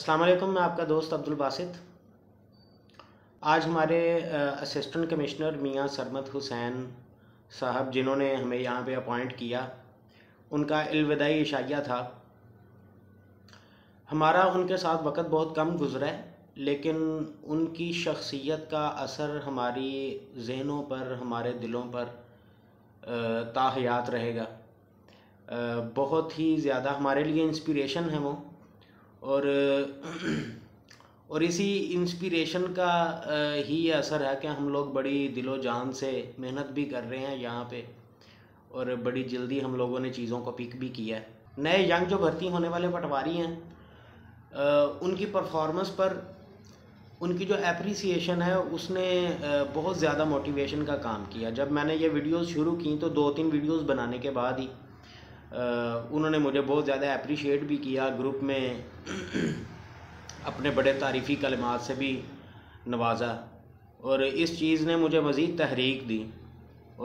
अस्सलाम वालेकुम मैं आपका दोस्त अब्दुल बासित आज हमारे असिस्टेंट कमिश्नर मियां सरमत हुसैन साहब जिन्होंने हमें यहाँ पे अपॉइंट किया उनका अलविदाई इशाया था हमारा उनके साथ वक़्त बहुत कम गुजरा है लेकिन उनकी शख्सियत का असर हमारी जहनों पर हमारे दिलों पर ताहयात रहेगा बहुत ही ज़्यादा हमारे लिए इंस्पिरेशन है वो और और इसी इंस्पिरेशन का ही असर है कि हम लोग बड़ी दिलो जान से मेहनत भी कर रहे हैं यहाँ पे और बड़ी जल्दी हम लोगों ने चीज़ों को पिक भी किया है नए यंग जो भर्ती होने वाले पटवारी हैं उनकी परफॉर्मेंस पर उनकी जो एप्रिसिएशन है उसने बहुत ज़्यादा मोटिवेशन का काम किया जब मैंने ये वीडियोस शुरू की तो दो तीन वीडियोस बनाने के बाद ही उन्होंने मुझे बहुत ज़्यादा अप्रिशिएट भी किया ग्रुप में अपने बड़े तारीफ़ी कलमात से भी नवाजा और इस चीज़ ने मुझे मज़ीद तहरीक दी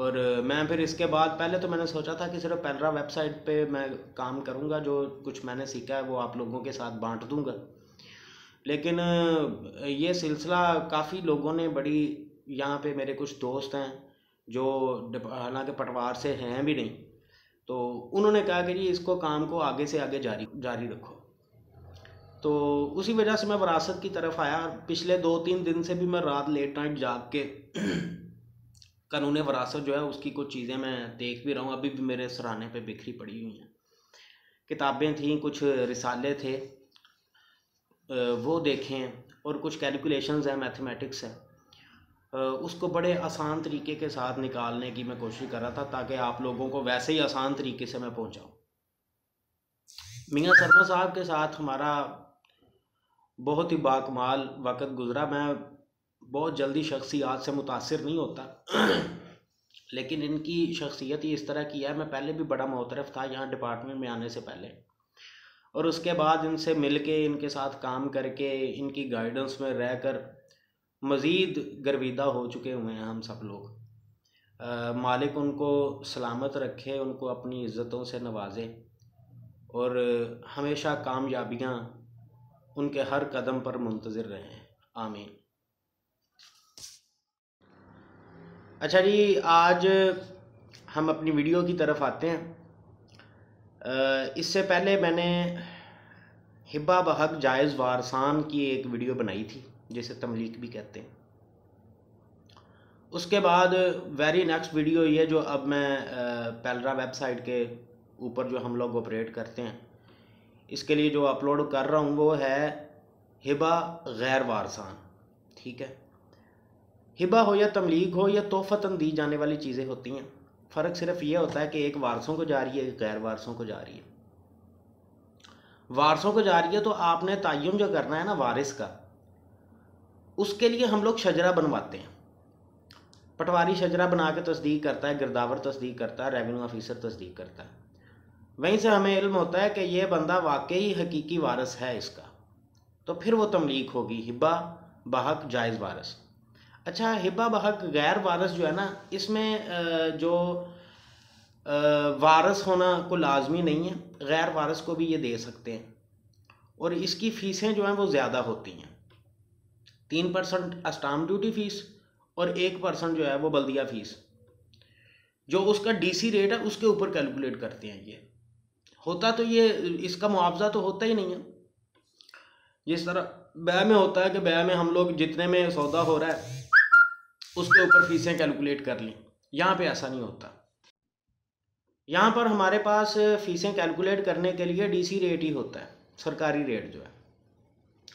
और मैं फिर इसके बाद पहले तो मैंने सोचा था कि सिर्फ पैलरा वेबसाइट पे मैं काम करूँगा जो कुछ मैंने सीखा है वो आप लोगों के साथ बांट दूँगा लेकिन ये सिलसिला काफ़ी लोगों ने बड़ी यहाँ पे मेरे कुछ दोस्त हैं जो हालांकि पटवार से हैं भी नहीं तो उन्होंने कहा कि जी इसको काम को आगे से आगे जारी जारी रखो तो उसी वजह से मैं विरासत की तरफ आया पिछले दो तीन दिन से भी मैं रात लेट नाइट जाग के कानून वरासत जो है उसकी कुछ चीज़ें मैं देख भी रहा हूँ अभी भी मेरे सराहने पे बिखरी पड़ी हुई हैं किताबें थीं कुछ रिसाले थे वो देखें और कुछ कैलकुलेशंस हैं मैथमेटिक्स है उसको बड़े आसान तरीके के साथ निकालने की मैं कोशिश कर रहा था ताकि आप लोगों को वैसे ही आसान तरीके से मैं पहुंचाऊं मियाँ शर्मा साहब के साथ हमारा बहुत ही बाकमाल वक़्त गुज़रा मैं बहुत जल्दी शख्सियात से मुतासर नहीं होता लेकिन इनकी शख्सियत ही इस तरह की है मैं पहले भी बड़ा मोतरफ था यहाँ डिपार्टमेंट में आने से पहले और उसके बाद इनसे मिल के इनके साथ काम करके इनकी गाइडेंस में रह कर मज़ीद गर्विदा हो चुके हुए हैं हम सब लोग मालिक उनको सलामत रखे उनको अपनी इज़्ज़तों से नवाजे और हमेशा कामयाबियाँ उनके हर कदम पर मुंतज़र रहें आमीन अच्छा जी आज हम अपनी वीडियो की तरफ आते हैं इससे पहले मैंने हिब्बा बहक जायज़ वारसान की एक वीडियो बनाई थी जिसे तमलीक भी कहते हैं उसके बाद वेरी नेक्स्ट वीडियो ये जो अब मैं पैलरा वेबसाइट के ऊपर जो हम लोग ऑपरेट करते हैं इसके लिए जो अपलोड कर रहा हूँ वो है हिबा गैर वारसान ठीक है हिबा हो या तमलीक हो या तोहफ़तन दी जाने वाली चीज़ें होती हैं फ़र्क सिर्फ ये होता है कि एक वारसों को जा रही है एक गैर वारसों को जा रही है वारसों को जा रही है तो आपने तयन जो करना है ना वारिस का उसके लिए हम लोग शजरा बनवाते हैं पटवारी शजरा बना के तस्दीक करता है गिरदावर तस्दीक करता है रेवेन्यू ऑफिसर तस्दीक करता है वहीं से हमें इल्म होता है कि ये बंदा वाकई हकीकी वारस है इसका तो फिर वो तमलीक होगी हिब्बा बहक जायज़ वारस अच्छा हिब्बा बहक गैर वारस जो है ना इसमें जो वारस होना को लाजमी नहीं है गैर वारस को भी ये दे सकते हैं और इसकी फ़ीसें जो हैं वो ज़्यादा होती हैं तीन परसेंट स्टाम्प ड्यूटी फीस और एक परसेंट जो है वो बल्दिया फीस जो उसका डीसी रेट है उसके ऊपर कैलकुलेट करते हैं ये होता तो ये इसका मुआवजा तो होता ही नहीं है जिस तरह बै में होता है कि बया में हम लोग जितने में सौदा हो रहा है उसके ऊपर फीसें कैलकुलेट कर लें यहाँ पे ऐसा नहीं होता यहाँ पर हमारे पास फीसें कैलकुलेट करने के लिए डीसी रेट ही होता है सरकारी रेट जो है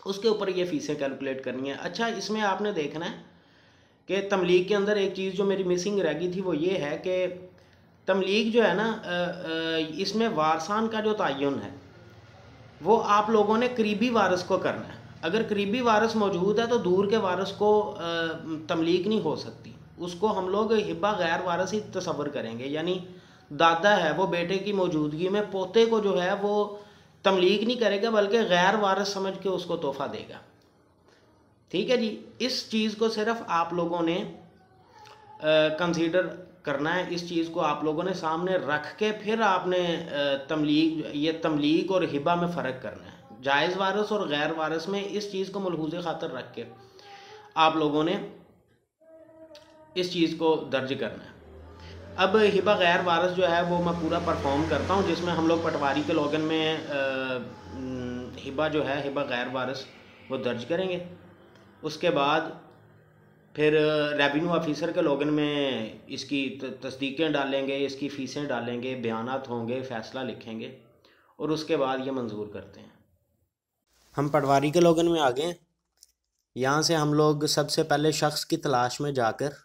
उसके ऊपर ये फ़ीसें कैलकुलेट करनी है अच्छा इसमें आपने देखना है कि तमलीग के अंदर एक चीज़ जो मेरी मिसिंग रह गई थी वो ये है कि तमलीग जो है ना इसमें वारसान का जो तयन है वो आप लोगों ने करीबी वारस को करना है अगर करीबी वारस मौजूद है तो दूर के वारस को तमलीक नहीं हो सकती उसको हम लोग हिब्बा गैर वारस ही तस्वर करेंगे यानी दादा है वो बेटे की मौजूदगी में पोते को जो है वो तमलीक नहीं करेगा बल्कि गैर वारस समझ के उसको तोहफा देगा ठीक है जी इस चीज़ को सिर्फ आप लोगों ने कंसीडर करना है इस चीज़ को आप लोगों ने सामने रख के फिर आपने तमलीग ये तमलीग और हिबा में फ़र्क करना है जायज़ वारस और गैर वारस में इस चीज़ को मलहूज खातर रख के आप लोगों ने इस चीज़ को दर्ज करना है अब हिबा गैर वारस जो है वो मैं पूरा परफॉर्म करता हूँ जिसमें हम लोग पटवारी के लॉगन में आ, हिबा जो है हिबा गैर वारस वो दर्ज करेंगे उसके बाद फिर रेवेन्यू ऑफिसर के लॉगिन में इसकी तस्दीकें डालेंगे इसकी फ़ीसें डालेंगे बयान होंगे फ़ैसला लिखेंगे और उसके बाद ये मंजूर करते हैं हम पटवारी के लॉगिन में आ गए यहाँ से हम लोग सबसे पहले शख्स की तलाश में जाकर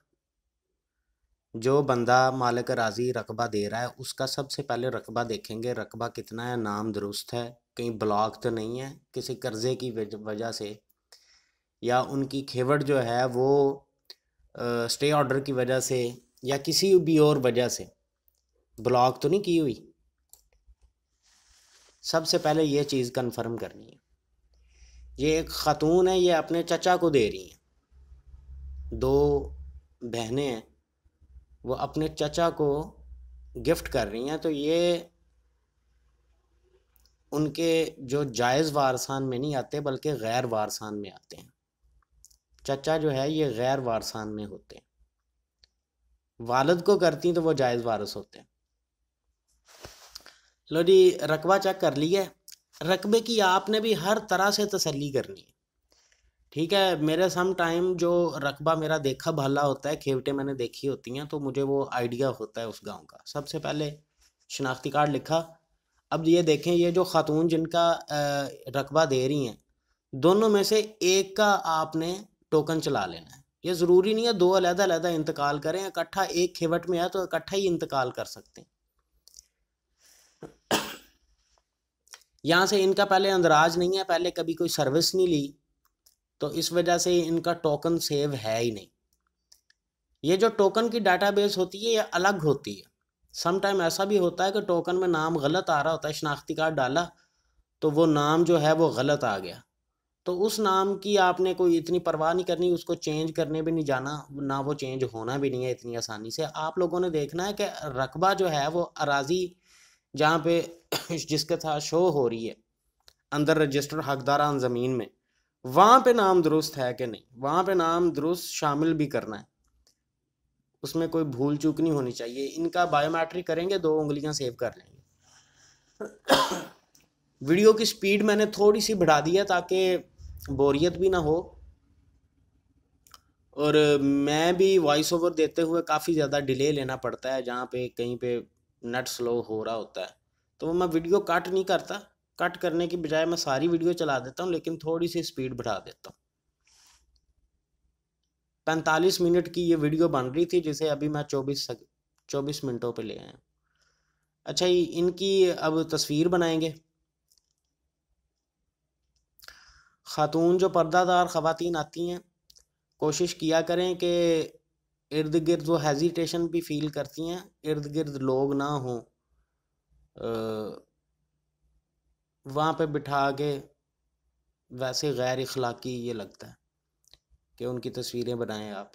जो बंदा मालिक राज़ी रकबा दे रहा है उसका सबसे पहले रकबा देखेंगे रकबा कितना है नाम दुरुस्त है कहीं ब्लॉक तो नहीं है किसी कर्ज़े की वजह से या उनकी खेवट जो है वो आ, स्टे ऑर्डर की वजह से या किसी भी और वजह से ब्लॉक तो नहीं की हुई सबसे पहले ये चीज़ कंफर्म करनी है ये एक ख़ातून है ये अपने चचा को दे रही हैं दो बहनें हैं वो अपने चचा को गिफ्ट कर रही हैं तो ये उनके जो जायज़ वारसान में नहीं आते बल्कि गैर वारसान में आते हैं चचा जो है ये गैर वारसान में होते हैं वालद को करती तो वो जायज़ वारस होते हैं लो जी रकबा चेक कर लिया रकबे की आपने भी हर तरह से तसली करनी है ठीक है मेरे सम टाइम जो रकबा मेरा देखा भला होता है खेवटे मैंने देखी होती हैं तो मुझे वो आइडिया होता है उस गांव का सबसे पहले शनाख्ती कार्ड लिखा अब ये देखें ये जो खातून जिनका रकबा दे रही हैं दोनों में से एक का आपने टोकन चला लेना है ये ज़रूरी नहीं है दो अलहदा अलहदा इंतकाल करें इकट्ठा एक खेवट में आए तो इकट्ठा ही इंतकाल कर सकते हैं यहाँ से इनका पहले अंदराज नहीं है पहले कभी कोई सर्विस नहीं ली तो इस वजह से इनका टोकन सेव है ही नहीं ये जो टोकन की डाटाबेस होती है ये अलग होती है समटाइम ऐसा भी होता है कि टोकन में नाम गलत आ रहा होता है शनाख्ती कार्ड डाला तो वो नाम जो है वो गलत आ गया तो उस नाम की आपने कोई इतनी परवाह नहीं करनी उसको चेंज करने भी नहीं जाना ना वो चेंज होना भी नहीं है इतनी आसानी से आप लोगों ने देखना है कि रकबा जो है वो अराजी जहाँ पे जिसके साथ शो हो रही है अंदर रजिस्टर हकदारान ज़मीन में वहां पे नाम दुरुस्त है कि नहीं वहां पे नाम दुरुस्त शामिल भी करना है उसमें कोई भूल चूक नहीं होनी चाहिए इनका बायोमेट्रिक करेंगे दो उंगलियां सेव कर लेंगे वीडियो की स्पीड मैंने थोड़ी सी बढ़ा दी है ताकि बोरियत भी ना हो और मैं भी वॉइस ओवर देते हुए काफ़ी ज़्यादा डिले लेना पड़ता है जहाँ पे कहीं पे नेट स्लो हो रहा होता है तो मैं वीडियो कट नहीं करता कट करने की बजाय मैं सारी वीडियो चला देता हूँ लेकिन थोड़ी सी स्पीड बढ़ा देता हूँ पैंतालीस मिनट की ये वीडियो बन रही थी जिसे अभी मैं चौबीस चौबीस मिनटों पे ले आया अच्छा इनकी अब तस्वीर बनाएंगे खातून जो पर्दादार खातन आती हैं कोशिश किया करें कि इर्द गिर्द वो हेजिटेशन भी फील करती हैं इर्द गिर्द लोग ना हों वहाँ पे बिठा के वैसे गैर अखलाक़ी ये लगता है कि उनकी तस्वीरें बनाएं आप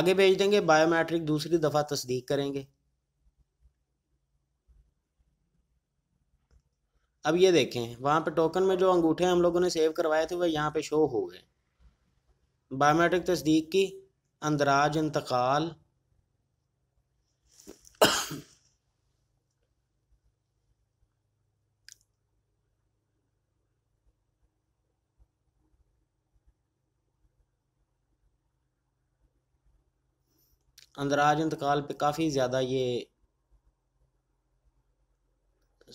आगे भेज देंगे बायोमेट्रिक दूसरी दफ़ा तस्दीक करेंगे अब ये देखें वहाँ पे टोकन में जो अंगूठे हम लोगों ने सेव करवाए थे वह यहाँ पे शो हो गए बायोमेट्रिक तस्दीक की अंदराज इंतकाल अंदराज इंतकाल पे काफ़ी ज़्यादा ये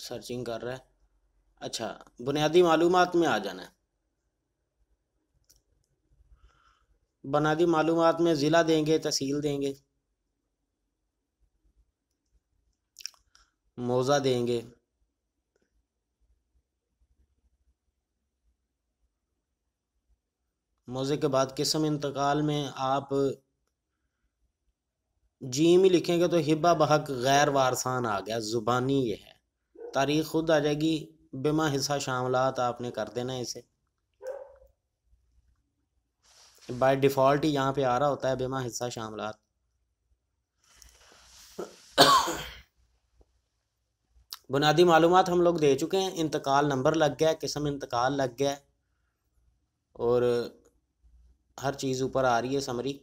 सर्चिंग कर रहा है अच्छा बुनियादी मालूम में आ जाना है बनादी मालूम में ज़िला देंगे तहसील देंगे मोजा देंगे मोजे के बाद किस्म इंतकाल में आप जीम ही लिखेंगे तो हिब्बा बहक गैर वारसान आ गया ज़ुबानी ये है तारीख खुद आ जाएगी बिमा हिस्सा शामलात आपने कर देना इसे बाय डिफ़ॉल्ट ही यहाँ पे आ रहा होता है बीमा हिस्सा शामलात बुनियादी मालूम हम लोग दे चुके हैं इंतकाल नंबर लग गया किस्म इंतकाल लग गया और हर चीज़ ऊपर आ रही है समरी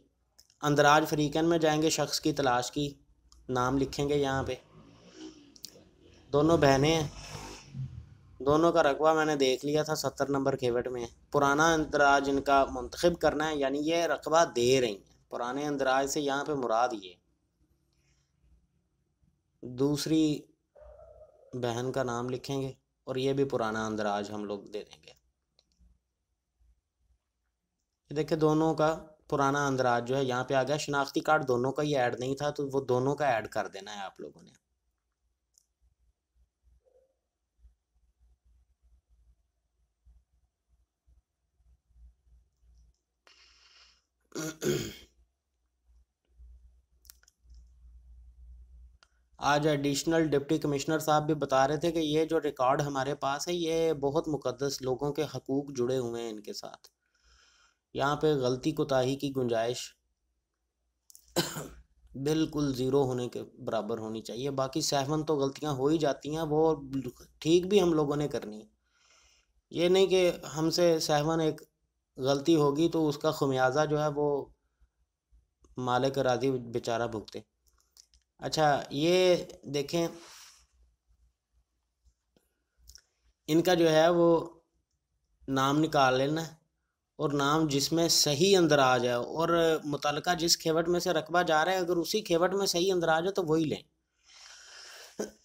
अंदराज फ्रीकन में जाएंगे शख्स की तलाश की नाम लिखेंगे यहाँ पे दोनों बहनें हैं दोनों का रकबा मैंने देख लिया था सत्तर नंबर खेवट में पुराना अंदराज इनका मंतखब करना है यानी ये रकबा दे रही हैं पुराने अंदराज से यहाँ पे मुराद ये दूसरी बहन का नाम लिखेंगे और ये भी पुराना अंदराज हम लोग दे देंगे देखिए दोनों का पुराना अंदराज जो है यहाँ पे आ गया शनाख्ती कार्ड दोनों का ही ऐड नहीं था तो वो दोनों का ऐड कर देना है आप लोगों ने आज एडिशनल डिप्टी कमिश्नर साहब भी बता रहे थे कि ये जो रिकॉर्ड हमारे पास है ये बहुत मुकदस लोगों के हकूक़ जुड़े हुए हैं इनके साथ यहाँ पे गलती कोताही की गुंजाइश बिल्कुल ज़ीरो होने के बराबर होनी चाहिए बाकी सहमन तो गलतियाँ हो ही जाती हैं वो ठीक भी हम लोगों ने करनी ये नहीं कि हमसे सहमन एक गलती होगी तो उसका खमियाजा जो है वो मालिक राजी बेचारा भुगते अच्छा ये देखें इनका जो है वो नाम निकाल लेना और नाम जिसमें सही अंदराज है और मुतल जिस खेवट में से रकबा जा रहा है अगर उसी खेवट में सही अंदराज है तो वही लें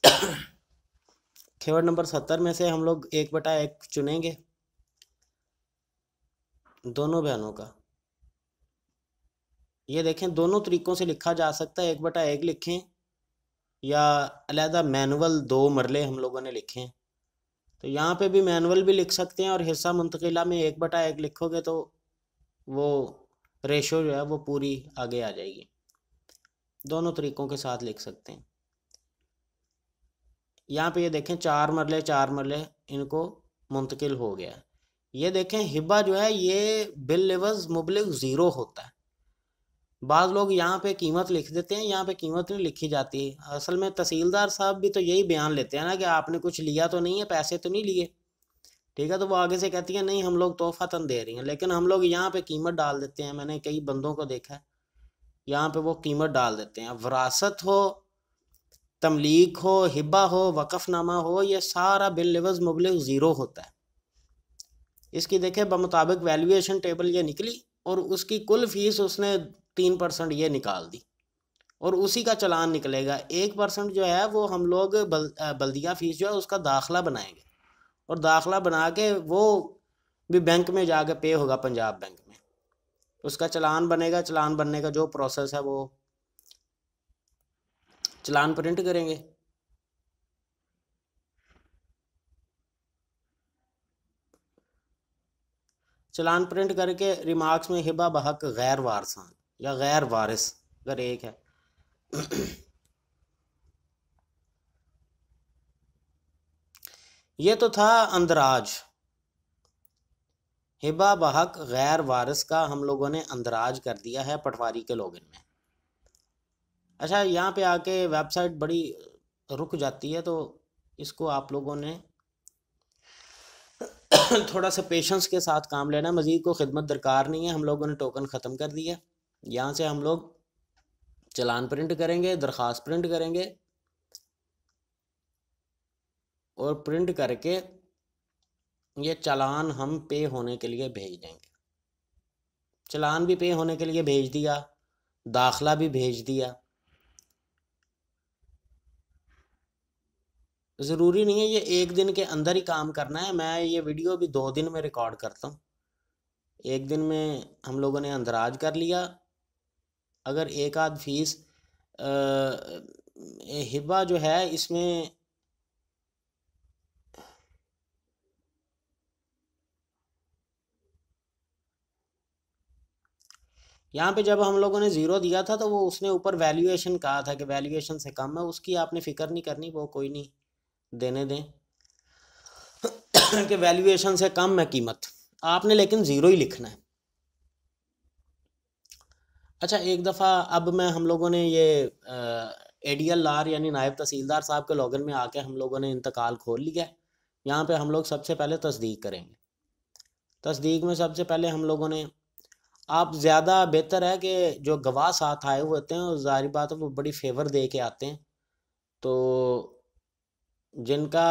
खेवट नंबर सत्तर में से हम लोग एक बटा एक चुनेंगे दोनों बयानों का ये देखें दोनों तरीक़ों से लिखा जा सकता है एक बटा एक लिखें या अलहदा मैनुअल दो मरले हम लोगों ने लिखे हैं तो यहाँ पे भी मैनुअल भी लिख सकते हैं और हिस्सा मुंतकिला में एक बटा एक लिखोगे तो वो रेशो जो है वो पूरी आगे आ जाएगी दोनों तरीक़ों के साथ लिख सकते हैं यहाँ पे ये देखें चार मरले चार मरले इनको मुंतकिल हो गया है ये देखें हिब्बा जो है ये बिल लिवज़ मुबलिक ज़ीरो होता है बाज़ लोग यहाँ पे कीमत लिख देते हैं यहाँ पे कीमत नहीं लिखी जाती असल में तहसीलदार साहब भी तो यही बयान लेते हैं ना कि आपने कुछ लिया तो नहीं है पैसे तो नहीं लिए ठीक है तो वो आगे से कहती हैं नहीं हम लोग तोहफा तन दे रही हैं लेकिन हम लोग यहाँ पे कीमत डाल देते हैं मैंने कई बंदों को देखा है यहाँ पे वो कीमत डाल देते हैं वरासत हो तमलीक हो हिब्बा हो वक़फ़नामा हो ये सारा बिल लिवज़ मुबलिक ज़ीरो होता है इसकी देखें बमुताबिक वैल्यूएशन टेबल ये निकली और उसकी कुल फीस उसने तीन परसेंट ये निकाल दी और उसी का चलान निकलेगा एक परसेंट जो है वो हम लोग बल बल्दिया फ़ीस जो है उसका दाखला बनाएंगे और दाखला बना के वो भी बैंक में कर पे होगा पंजाब बैंक में उसका चलान बनेगा चलान बनने का जो प्रोसेस है वो चलान प्रिंट करेंगे चलान प्रिंट करके रिमार्क्स में हिबा बहक गैर वारसान या गैर वारिस अगर एक है ये तो था अंदराज हिबा बहक गैर वारिस का हम लोगों ने अंदराज कर दिया है पटवारी के लॉगिन में अच्छा यहाँ पे आके वेबसाइट बड़ी रुक जाती है तो इसको आप लोगों ने थोड़ा सा पेशेंस के साथ काम लेना मज़ीद को खिदमत दरकार नहीं है हम लोगों ने टोकन ख़त्म कर दिया यहाँ से हम लोग चलान प्रिंट करेंगे दरख्वास्त प्रिंट करेंगे और प्रिंट करके ये चलान हम पे होने के लिए भेज देंगे चलान भी पे होने के लिए भेज दिया दाखला भी भेज दिया ज़रूरी नहीं है ये एक दिन के अंदर ही काम करना है मैं ये वीडियो भी दो दिन में रिकॉर्ड करता हूँ एक दिन में हम लोगों ने अंदराज कर लिया अगर एक आध फीस हिबा जो है इसमें यहाँ पे जब हम लोगों ने ज़ीरो दिया था तो वो उसने ऊपर वैल्यूएशन कहा था कि वैल्यूएशन से कम है उसकी आपने फ़िक्र नहीं करनी वो कोई नहीं देने दें कि वैल्यूएशन से कम है कीमत आपने लेकिन ज़ीरो ही लिखना है अच्छा एक दफ़ा अब मैं हम लोगों ने ये ए डी एल आर यानी नायब तहसीलदार साहब के लॉगिन में आके हम लोगों ने इंतकाल खोल लिया है यहाँ पे हम लोग सबसे पहले तस्दीक करेंगे तस्दीक में सबसे पहले हम लोगों ने आप ज़्यादा बेहतर है कि जो गवाह साथ आए हुए होते हैं और जाहिर बात है वो बड़ी फेवर दे के आते हैं तो जिनका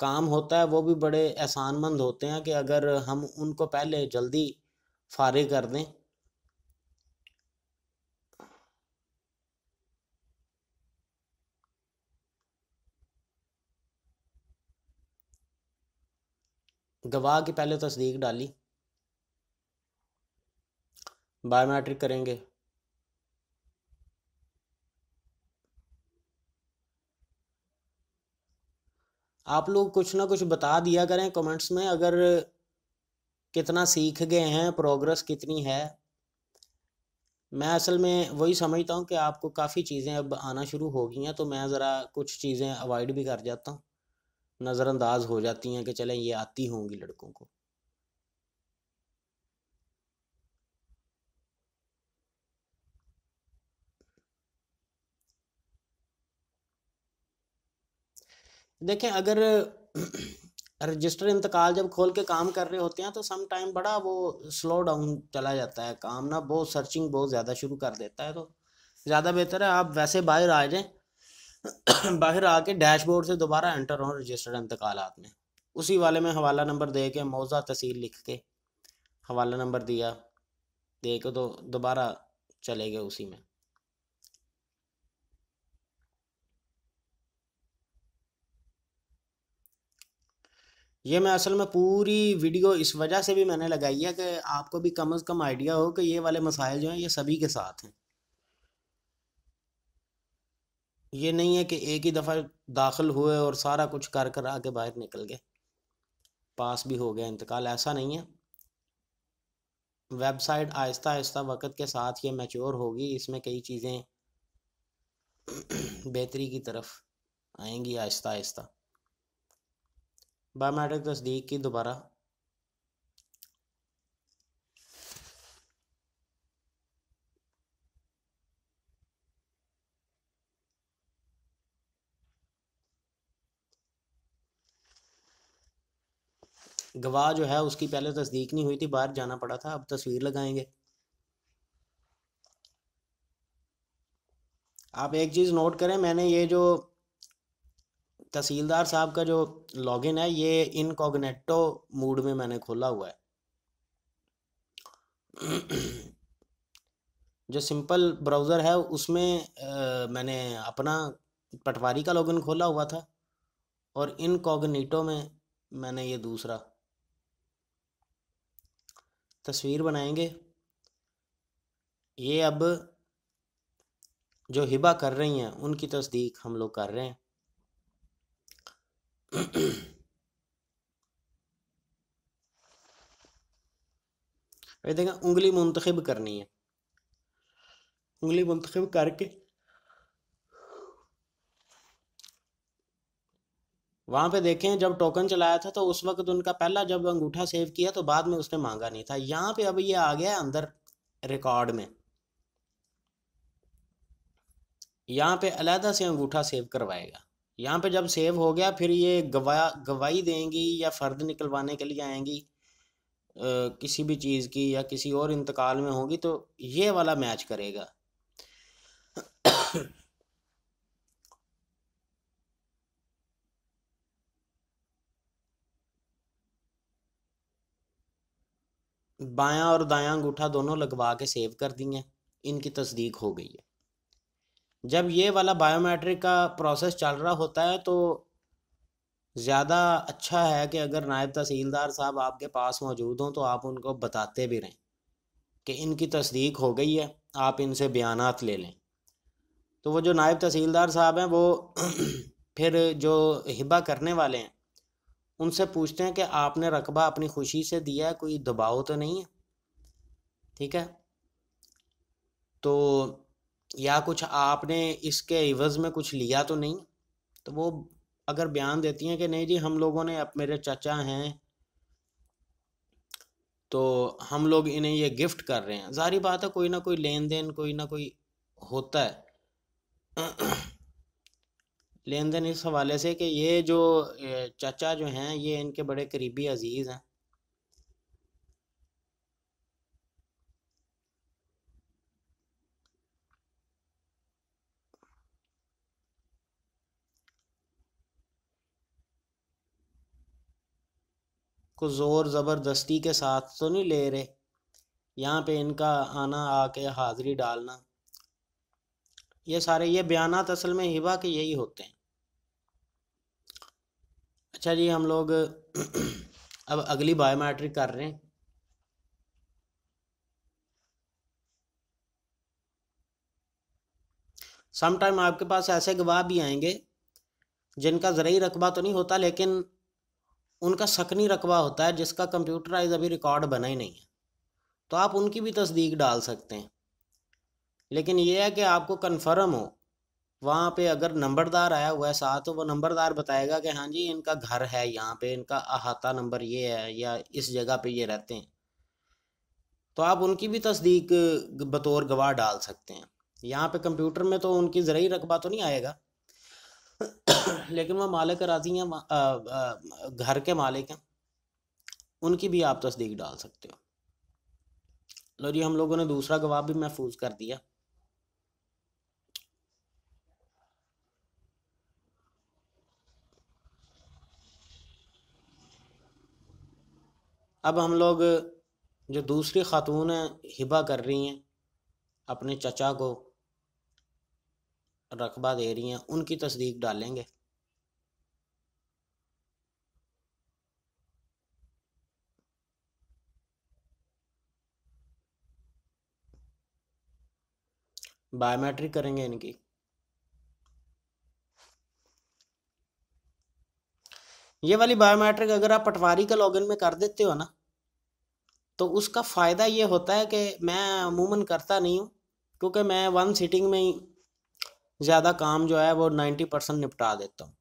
काम होता है वो भी बड़े एहसानमंद होते हैं कि अगर हम उनको पहले जल्दी फारिग कर दें गवाह की पहले तस्दीक डाली बायोमेट्रिक करेंगे आप लोग कुछ ना कुछ बता दिया करें कमेंट्स में अगर कितना सीख गए हैं प्रोग्रेस कितनी है मैं असल में वही समझता हूँ कि आपको काफ़ी चीज़ें अब आना शुरू हो गई हैं तो मैं ज़रा कुछ चीज़ें अवॉइड भी कर जाता हूँ नज़रअंदाज हो जाती हैं कि चलें ये आती होंगी लड़कों को देखें अगर रजिस्टर इंतकाल जब खोल के काम कर रहे होते हैं तो सम टाइम बड़ा वो स्लो डाउन चला जाता है काम ना बहुत सर्चिंग बहुत ज़्यादा शुरू कर देता है तो ज़्यादा बेहतर है आप वैसे बाहर आ जाएं बाहर आके डैशबोर्ड से दोबारा एंटर हों रजिस्टर्ड इंतकाल में उसी वाले में हवाला नंबर दे के मौजा तहसील लिख के हवाला नंबर दिया दे के तो दोबारा चले गए उसी में ये मैं असल में पूरी वीडियो इस वजह से भी मैंने लगाई है कि आपको भी कम अज़ कम आइडिया हो कि ये वाले मसाइल जो हैं ये सभी के साथ हैं ये नहीं है कि एक ही दफ़ा दाखिल हुए और सारा कुछ कर कर आके बाहर निकल गए पास भी हो गया इंतकाल ऐसा नहीं है वेबसाइट आहिस्ता आहिस्ता वक़्त के साथ ये मैच्योर होगी इसमें कई चीज़ें बेहतरी की तरफ आएंगी आहिस्ता आहिस्ता बायोमेट्रिक तस्दीक की दोबारा गवाह जो है उसकी पहले तस्दीक नहीं हुई थी बाहर जाना पड़ा था अब तस्वीर लगाएंगे आप एक चीज़ नोट करें मैंने ये जो तहसीलदार साहब का जो लॉगिन है ये इनकॉग्नेटो मूड में मैंने खोला हुआ है जो सिंपल ब्राउज़र है उसमें आ, मैंने अपना पटवारी का लॉगिन खोला हुआ था और इनकॉग्निटो में मैंने ये दूसरा तस्वीर बनाएंगे ये अब जो हिबा कर रही हैं उनकी तस्दीक हम लोग कर रहे हैं ये उंगली मुंतखब करनी है उंगली मुंतखब करके वहां पे देखें जब टोकन चलाया था तो उस वक्त उनका पहला जब अंगूठा सेव किया तो बाद में उसने मांगा नहीं था यहां पे अब ये आ गया है अंदर रिकॉर्ड में यहां पे अलहदा से अंगूठा सेव करवाएगा यहाँ पे जब सेव हो गया फिर ये गवा गवाही देंगी या फ़र्द निकलवाने के लिए आएंगी आ, किसी भी चीज़ की या किसी और इंतकाल में होगी तो ये वाला मैच करेगा बायां और दायां अंगूठा दोनों लगवा के सेव कर दी हैं इनकी तस्दीक हो गई है जब ये वाला बायोमेट्रिक का प्रोसेस चल रहा होता है तो ज़्यादा अच्छा है कि अगर नायब तहसीलदार साहब आपके पास मौजूद हों तो आप उनको बताते भी रहें कि इनकी तस्दीक हो गई है आप इनसे बयान ले लें तो वो जो नायब तहसीलदार साहब हैं वो फिर जो हिबा करने वाले हैं उनसे पूछते हैं कि आपने रकबा अपनी खुशी से दिया है कोई दबाव तो नहीं है ठीक है तो या कुछ आपने इसके इवज़ में कुछ लिया तो नहीं तो वो अगर बयान देती हैं कि नहीं जी हम लोगों ने अब मेरे चाचा हैं तो हम लोग इन्हें ये गिफ्ट कर रहे हैं जारी बात है कोई ना कोई लेन देन कोई ना कोई होता है लेन देन इस हवाले से कि ये जो चाचा जो हैं ये इनके बड़े करीबी अजीज़ हैं को ज़ोर ज़बरदस्ती के साथ तो नहीं ले रहे यहाँ पे इनका आना आके हाज़री डालना ये सारे ये बयान असल में हिबा के यही होते हैं अच्छा जी हम लोग अब अगली बायोमेट्रिक कर रहे हैं समटाइम आपके पास ऐसे गवाह भी आएंगे जिनका ज़रूरी रकबा तो नहीं होता लेकिन उनका सकनी रकबा होता है जिसका कंप्यूटराइज अभी रिकॉर्ड बना ही नहीं है तो आप उनकी भी तस्दीक डाल सकते हैं लेकिन यह है कि आपको कन्फर्म हो वहाँ पे अगर नंबरदार आया हुआ है साथ तो वो नंबरदार बताएगा कि हाँ जी इनका घर है यहाँ पे इनका अहाता नंबर ये है या इस जगह पे ये रहते हैं तो आप उनकी भी तस्दीक बतौर गवाह डाल सकते हैं यहाँ पे कंप्यूटर में तो उनकी ज़रूरी रकबा तो नहीं आएगा लेकिन वह मालिक राजी हैं घर के मालिक हैं उनकी भी आप तस्दीक डाल सकते हो लो जी हम लोगों ने दूसरा गवाह भी महफूज कर दिया अब हम लोग जो दूसरी खातून हिबा कर रही हैं अपने चचा को रकबा दे रही हैं उनकी तस्दीक डालेंगे बायोमेट्रिक करेंगे इनकी ये वाली बायोमेट्रिक अगर आप पटवारी के लॉगिन में कर देते हो ना तो उसका फ़ायदा ये होता है कि मैं अमूमन करता नहीं हूँ क्योंकि मैं वन सिटिंग में ही ज़्यादा काम जो है वो नाइन्टी परसेंट निपटा देता हूँ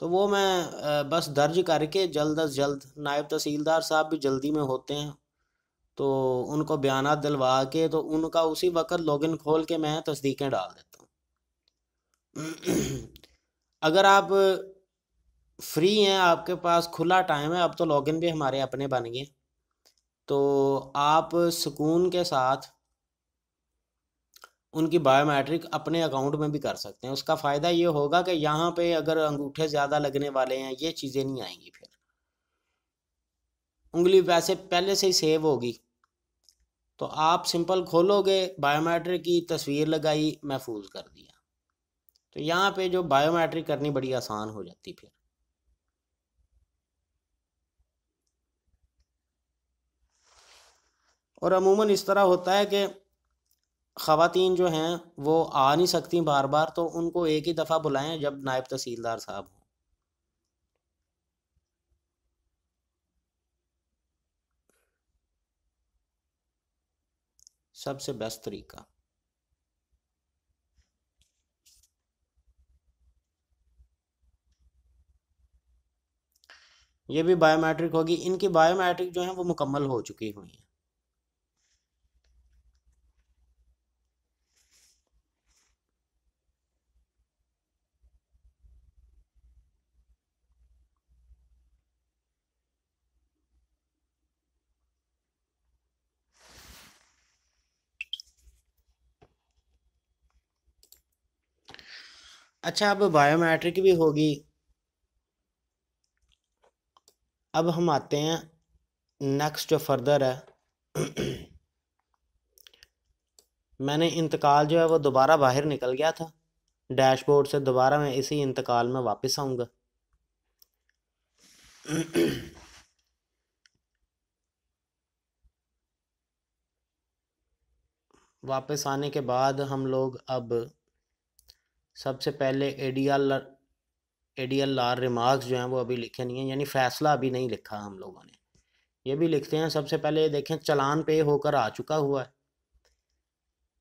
तो वो मैं बस दर्ज करके जल्द अज जल्द नायब तहसीलदार साहब भी जल्दी में होते हैं तो उनको बयान दिलवा के तो उनका उसी वक्त लॉगिन खोल के मैं तस्दीकें डाल देता हूँ अगर आप फ्री हैं आपके पास खुला टाइम है अब तो लॉगिन भी हमारे अपने बन गए तो आप सुकून के साथ उनकी बायोमेट्रिक अपने अकाउंट में भी कर सकते हैं उसका फ़ायदा ये होगा कि यहाँ पे अगर अंगूठे ज़्यादा लगने वाले हैं ये चीज़ें नहीं आएंगी फिर उंगली वैसे पहले से ही सेव होगी तो आप सिंपल खोलोगे बायोमेट्रिक की तस्वीर लगाई महफूज कर दिया तो यहाँ पे जो बायोमेट्रिक करनी बड़ी आसान हो जाती फिर और अमूमन इस तरह होता है कि ख़वातीन जो हैं वो आ नहीं सकती बार बार तो उनको एक ही दफ़ा बुलाएं जब नायब तहसीलदार साहब हों सबसे बेस्ट तरीका ये भी बायोमेट्रिक होगी इनकी बायोमेट्रिक जो है वो मुकम्मल हो चुकी हुई है अच्छा अब बायोमेट्रिक भी होगी अब हम आते हैं नेक्स्ट जो फर्दर है मैंने इंतकाल जो है वो दोबारा बाहर निकल गया था डैशबोर्ड से दोबारा मैं इसी इंतकाल में वापस आऊँगा वापस आने के बाद हम लोग अब सबसे पहले एडियल एडियल आर रिमार्क्स जो हैं वो अभी लिखे नहीं हैं यानी फ़ैसला अभी नहीं लिखा हम लोगों ने ये भी लिखते हैं सबसे पहले देखें चलान पे होकर आ चुका हुआ है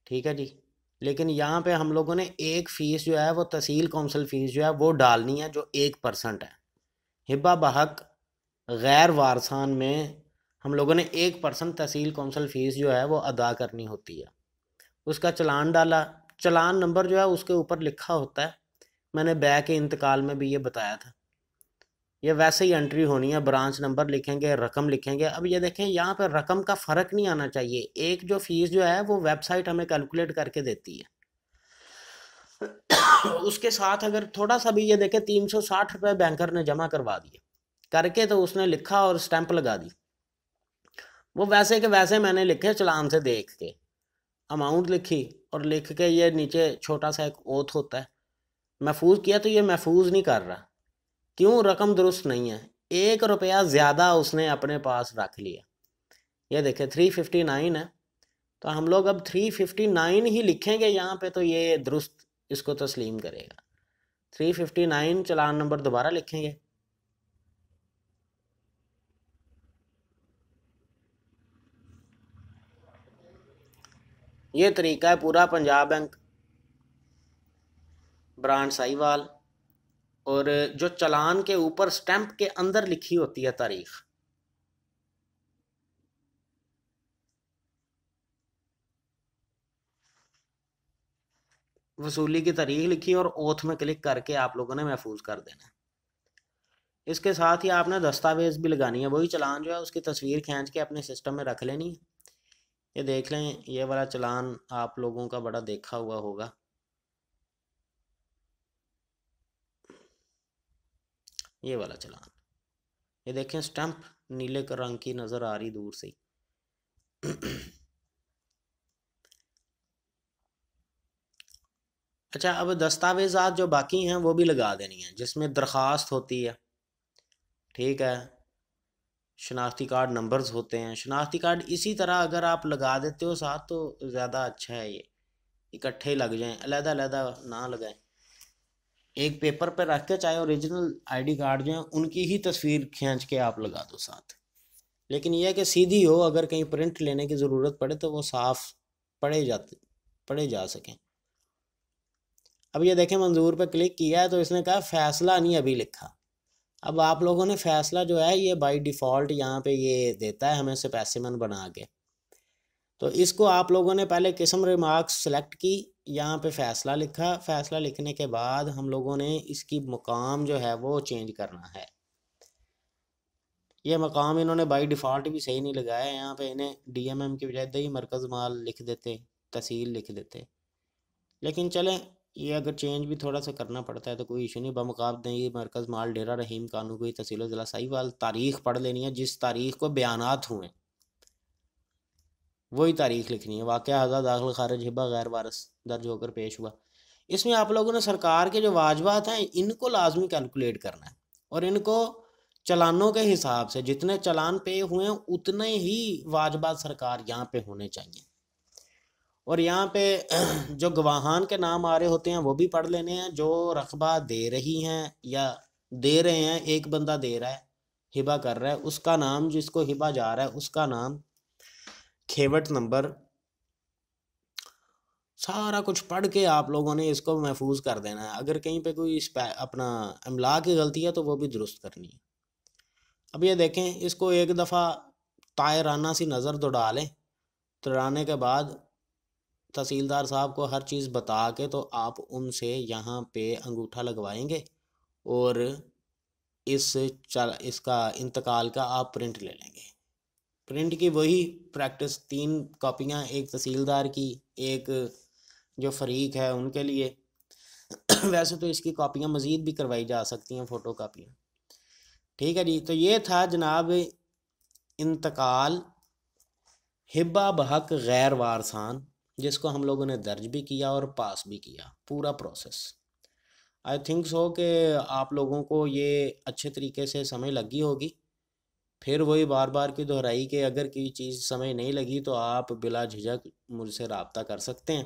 ठीक है जी लेकिन यहाँ पे हम लोगों ने एक फ़ीस जो है वो तहसील कौंसल फ़ीस जो है वो डालनी है जो एक परसेंट है हिब्बा बहक गैर वारसान में हम लोगों ने एक परसेंट तहसील कौंसल फ़ीस जो है वो अदा करनी होती है उसका चलान डाला चलान नंबर जो है उसके ऊपर लिखा होता है मैंने बै के इंतकाल में भी ये बताया था ये वैसे ही एंट्री होनी है ब्रांच नंबर लिखेंगे रकम लिखेंगे अब ये देखें यहाँ पर रकम का फ़र्क नहीं आना चाहिए एक जो फीस जो है वो वेबसाइट हमें कैलकुलेट करके देती है उसके साथ अगर थोड़ा सा भी ये देखें तीन सौ साठ रुपये बैंकर ने जमा करवा दिए करके तो उसने लिखा और स्टैंप लगा दी वो वैसे के वैसे मैंने लिखे चलान से देख के अमाउंट लिखी और लिख के ये नीचे छोटा सा एक ओथ होता है महफूज किया तो ये महफूज नहीं कर रहा क्यों रकम दुरुस्त नहीं है एक रुपया ज़्यादा उसने अपने पास रख लिया ये देखे थ्री फिफ्टी नाइन है तो हम लोग अब थ्री फिफ्टी नाइन ही लिखेंगे यहाँ पे तो ये दुरुस्त इसको तस्लीम करेगा three fifty nine challan number दोबारा लिखेंगे ये तरीका है पूरा पंजाब बैंक ब्रांड साहिवाल और जो चलान के ऊपर स्टैंप के अंदर लिखी होती है तारीख वसूली की तारीख लिखी और ओथ में क्लिक करके आप लोगों ने महफूज कर देना इसके साथ ही आपने दस्तावेज़ भी लगानी है वही चलान जो है उसकी तस्वीर खींच के अपने सिस्टम में रख लेनी है ये देख लें ये वाला चलान आप लोगों का बड़ा देखा हुआ होगा ये वाला चलान ये देखें स्टंप नीले रंग की नज़र आ रही दूर से अच्छा अब दस्तावेज़ात जो बाकी हैं वो भी लगा देनी है जिसमें दरख्वास्त होती है ठीक है शनाख्ती कार्ड नंबर्स होते हैं शनाख्ती कार्ड इसी तरह अगर आप लगा देते हो साथ तो ज़्यादा अच्छा है ये इकट्ठे लग जाएँ अलहदा अलहदा ना लगाएं एक पेपर पर रख के चाहे ओरिजिनल आईडी कार्ड जो हैं उनकी ही तस्वीर खींच के आप लगा दो साथ लेकिन यह कि सीधी हो अगर कहीं प्रिंट लेने की ज़रूरत पड़े तो वो साफ पड़े जाते पड़े जा सकें अब ये देखें मंजूर पर क्लिक किया है तो इसने कहा फैसला नहीं अभी लिखा अब आप लोगों ने फैसला जो है ये बाई डिफ़ॉल्ट यहाँ पे ये देता है हमें स्पेसिमन बना के तो इसको आप लोगों ने पहले किस्म रिमार्क्स सेलेक्ट की यहाँ पे फैसला लिखा फैसला लिखने के बाद हम लोगों ने इसकी मुकाम जो है वो चेंज करना है ये मकाम इन्होंने बाई डिफ़ॉल्ट भी सही नहीं लगाया यहाँ पे इन्हें डीएमएम की बजाय दही मरकज़ माल लिख देते तहसील लिख देते लेकिन चलें ये अगर चेंज भी थोड़ा सा करना पड़ता है तो कोई इशू नहीं बमकाब नहीं मरकज़ माल डेरा रहीम कानू कोई तहसील ज़िला साहिवाल तारीख पढ़ लेनी है जिस तारीख को बयानात हुए वही तारीख लिखनी है वाक़ हज़ा दाखिल खारज हिबा गैर वारस दर्ज होकर पेश हुआ इसमें आप लोगों ने सरकार के जो वाजबात हैं इनको लाजमी कैलकुलेट करना है और इनको चलानों के हिसाब से जितने चलान पे हुए हैं उतने ही वाजबात सरकार यहाँ पे होने चाहिए और यहाँ पे जो गवाहान के नाम आ रहे होते हैं वो भी पढ़ लेने हैं जो रकबा दे रही हैं या दे रहे हैं एक बंदा दे रहा है हिबा कर रहा है उसका नाम जिसको हिबा जा रहा है उसका नाम खेवट नंबर सारा कुछ पढ़ के आप लोगों ने इसको महफूज कर देना है अगर कहीं पे कोई इस अपना अमला की गलती है तो वो भी दुरुस्त करनी है अब ये देखें इसको एक दफ़ा तायराना सी नज़र दौड़ा लें दौड़ाने के बाद तहसीलदार साहब को हर चीज़ बता के तो आप उनसे यहाँ पे अंगूठा लगवाएंगे और इस चल इसका इंतकाल का आप प्रिंट ले लेंगे प्रिंट की वही प्रैक्टिस तीन कापियाँ एक तहसीलदार की एक जो फरीक है उनके लिए वैसे तो इसकी कापियाँ मज़ीद भी करवाई जा सकती हैं फ़ोटो कापियाँ ठीक है जी तो ये था जनाब इंतकाल हिब्बा बहक गैर वारसान जिसको हम लोगों ने दर्ज भी किया और पास भी किया पूरा प्रोसेस आई थिंक सो कि आप लोगों को ये अच्छे तरीके से समय लगी होगी फिर वही बार बार की दोहराई कि अगर कोई चीज़ समय नहीं लगी तो आप बिला झिझक मुझसे रबता कर सकते हैं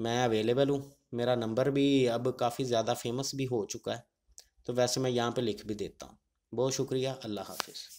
मैं अवेलेबल हूँ मेरा नंबर भी अब काफ़ी ज़्यादा फेमस भी हो चुका है तो वैसे मैं यहाँ पे लिख भी देता हूँ बहुत शुक्रिया अल्लाह हाफिज़